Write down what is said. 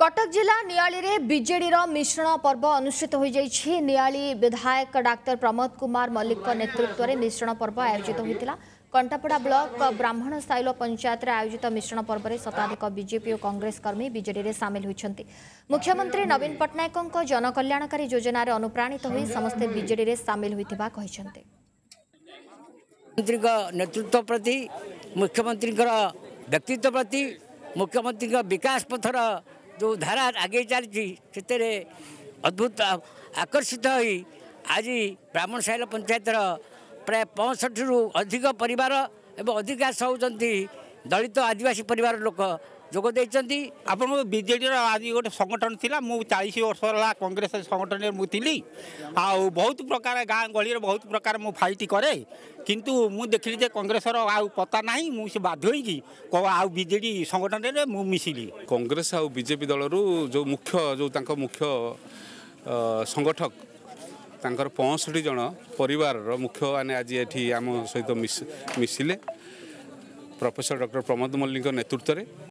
କଟକ ଜିଲ୍ଲା ନିଆଳିରେ ବିଜେଡ଼ିର ମିଶ୍ରଣ ପର୍ବ ଅନୁଷ୍ଠିତ ହୋଇଯାଇଛି ନିଆଳି ବିଧାୟକ ଡାକ୍ତର ପ୍ରମୋଦ କୁମାର ମଲ୍ଲିକଙ୍କ ନେତୃତ୍ୱରେ ମିଶ୍ରଣ ପର୍ବ ଆୟୋଜିତ ହୋଇଥିଲା କଣ୍ଟାପଡ଼ା ବ୍ଲକ ବ୍ରାହ୍ମଣ ସାଇଲ ପଞ୍ଚାୟତରେ ଆୟୋଜିତ ମିଶ୍ରଣ ପର୍ବରେ ଶତାଧିକ ବିଜେପି ଓ କଂଗ୍ରେସ କର୍ମୀ ବିଜେଡ଼ିରେ ସାମିଲ ହୋଇଛନ୍ତି ମୁଖ୍ୟମନ୍ତ୍ରୀ ନବୀନ ପଟ୍ଟନାୟକଙ୍କ ଜନକଲ୍ୟାଣକାରୀ ଯୋଜନାରେ ଅନୁପ୍ରାଣିତ ହୋଇ ସମସ୍ତେ ବିଜେଡ଼ିରେ ସାମିଲ ହୋଇଥିବା କହିଛନ୍ତି ନେତୃତ୍ୱ ପ୍ରତି ମୁଖ୍ୟମନ୍ତ୍ରୀଙ୍କର ବ୍ୟକ୍ତିତ୍ୱ ପ୍ରତି ମୁଖ୍ୟମନ୍ତ୍ରୀଙ୍କ ବିକାଶ ପଥର ଯେଉଁ ଧାରା ଆଗେଇ ଚାଲିଛି ସେଥିରେ ଅଦ୍ଭୁତ ଆକର୍ଷିତ ହୋଇ ଆଜି ବ୍ରାହ୍ମଣ ସାହିଲ ପଞ୍ଚାୟତର ପ୍ରାୟ ପଞ୍ଚଷଠିରୁ ଅଧିକ ପରିବାର ଏବଂ ଅଧିକାଂଶ ହେଉଛନ୍ତି ଦଳିତ ଆଦିବାସୀ ପରିବାର ଲୋକ যোগ দিয়েছেন আপনার বিজেডির আজ গোটে সংগঠন লা মু চাশ বর্ষ হল কংগ্রেস সংগঠনের মুি আহত প্রকার গাঁ গহলির বহু প্রকার মু ফাইট করে কিন্তু মু দেখলি যে কংগ্রেসর আতা না মু সে বাধ্য হইকি আউ বিজেডি সংগঠনের মু কংগ্রেস আজেপি দলর যে মুখ্য যে তাঙ্ক মুখ্য সংগঠক তাঁর ପଞ୍ଚଷଠି জন ପରିବାରର মুখ্য মানে আজ এটি আমি মিশিলে প্রফেসর ডক্টর প্রমোদ মল্লিক নেতৃত্বের